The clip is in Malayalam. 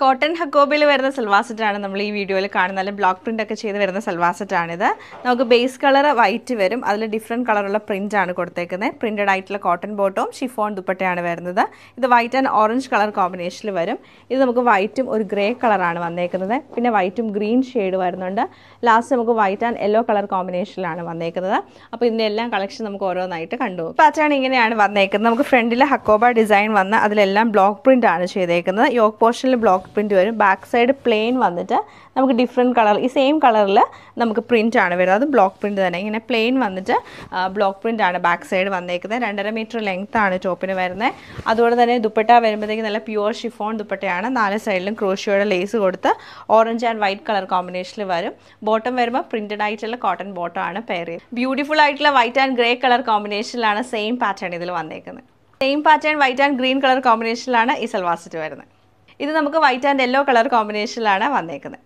കോട്ടൺ ഹക്കോബിൽ വരുന്ന സൽവാസെറ്റാണ് നമ്മൾ ഈ വീഡിയോയിൽ കാണുന്നത് അല്ലെങ്കിൽ ബ്ലോക്ക് പ്രിന്റ് ഒക്കെ ചെയ്ത് വരുന്ന സൽവാസെറ്റാണിത് നമുക്ക് ബേസ് കളർ വൈറ്റ് വരും അതിൽ ഡിഫറെൻറ്റ് കളറുള്ള പ്രിൻ്റാണ് കൊടുത്തേക്കുന്നത് പ്രിന്റഡ് ആയിട്ടുള്ള കോട്ടൺ ബോട്ടവും ഷിഫോൺ ദുപ്പട്ടയാണ് വരുന്നത് ഇത് വൈറ്റ് ആൻഡ് ഓറഞ്ച് കളർ കോമ്പിനേഷനിൽ വരും ഇത് നമുക്ക് വൈറ്റും ഒരു ഗ്രേ കളറാണ് വന്നേക്കുന്നത് പിന്നെ വൈറ്റും ഗ്രീൻ ഷെയ്ഡ് വരുന്നുണ്ട് ലാസ്റ്റ് നമുക്ക് വൈറ്റ് ആൻഡ് യെല്ലോ കളർ കോമ്പിനേഷനിലാണ് വന്നേക്കുന്നത് അപ്പോൾ ഇതിൻ്റെ എല്ലാം കളക്ഷൻ നമുക്ക് ഓരോന്നായിട്ട് കണ്ടു പാറ്റേൺ ഇങ്ങനെയാണ് വന്നേക്കുന്നത് നമുക്ക് ഫ്രണ്ടിൽ ഹക്കോബ ഡിസൈൻ വന്ന് അതിലെല്ലാം ബ്ലോക്ക് പ്രിന്റ് ആണ് ചെയ്തേക്കുന്നത് യോഗ പോർഷനിൽ ബ്ലോക്ക് ബ്ലോക്ക് പ്രിൻറ്റ് വരും ബാക്ക് സൈഡ് പ്ലെയിൻ വന്നിട്ട് നമുക്ക് ഡിഫറെൻറ്റ് കളർ ഈ സെയിം കളറിൽ നമുക്ക് പ്രിൻ്റ് ആണ് വരുന്നത് അത് ബ്ലോക്ക് പ്രിൻ്റ് തന്നെ ഇങ്ങനെ പ്ലെയിൻ വന്നിട്ട് ബ്ലോക്ക് പ്രിൻ്റ് ആണ് ബാക്ക് സൈഡ് വന്നേക്കുന്നത് രണ്ടര മീറ്റർ ലെങ്ത് ആണ് ടോപ്പിന് വരുന്നത് അതുപോലെ തന്നെ ദുപ്പട്ട വരുമ്പോഴത്തേക്ക് നല്ല പ്യുവർ ഷിഫോൺ ദുപ്പട്ടയാണ് നാല് സൈഡിലും ക്രോഷിയോടെ ലേസ് കൊടുത്ത് ഓറഞ്ച് ആൻഡ് വൈറ്റ് കളർ കോമ്പിനേഷനിൽ വരും ബോട്ടം വരുമ്പോൾ പ്രിൻറ്റഡ് ആയിട്ടുള്ള കോട്ടൺ ബോട്ടം ആണ് പെയർ ചെയ്യുന്നത് ബ്യൂട്ടിഫുൾ ആയിട്ടുള്ള വൈറ്റ് ആൻഡ് ഗ്രേ കളർ കോമ്പിനേഷനിലാണ് സെയിം പാറ്റേൺ ഇതിൽ വന്നേക്കുന്നത് same pattern white and green colour കോമ്പിനേഷനിലാണ് ഈ സെൽവാസിറ്റ് വരുന്നത് ഇത് നമുക്ക് വൈറ്റ് ആൻഡ് യെല്ലോ കളർ കോമ്പിനേഷനിലാണ് വന്നേക്കുന്നത്